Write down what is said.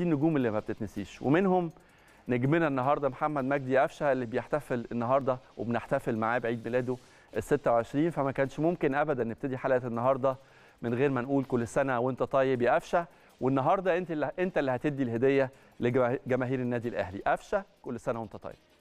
دي النجوم اللي ما بتتنسيش ومنهم نجمنا النهارده محمد مجدي قفشه اللي بيحتفل النهارده وبنحتفل معاه بعيد ميلاده ال 26 فما كانش ممكن ابدا نبتدي حلقه النهارده من غير ما نقول كل سنه وانت طيب يا قفشه والنهارده انت اللي انت اللي هتدي الهديه لجماهير النادي الاهلي قفشه كل سنه وانت طيب